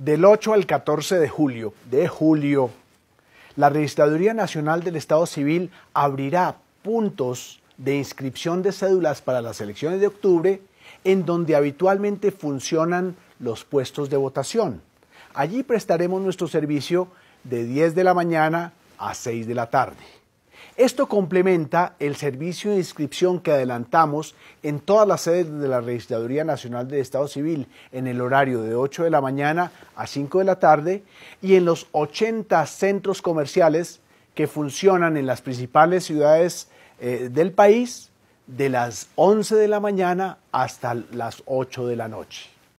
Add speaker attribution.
Speaker 1: Del 8 al 14 de julio, de julio, la Registraduría Nacional del Estado Civil abrirá puntos de inscripción de cédulas para las elecciones de octubre en donde habitualmente funcionan los puestos de votación. Allí prestaremos nuestro servicio de 10 de la mañana a 6 de la tarde. Esto complementa el servicio de inscripción que adelantamos en todas las sedes de la Registraduría Nacional de Estado Civil en el horario de 8 de la mañana a 5 de la tarde y en los 80 centros comerciales que funcionan en las principales ciudades eh, del país de las 11 de la mañana hasta las 8 de la noche.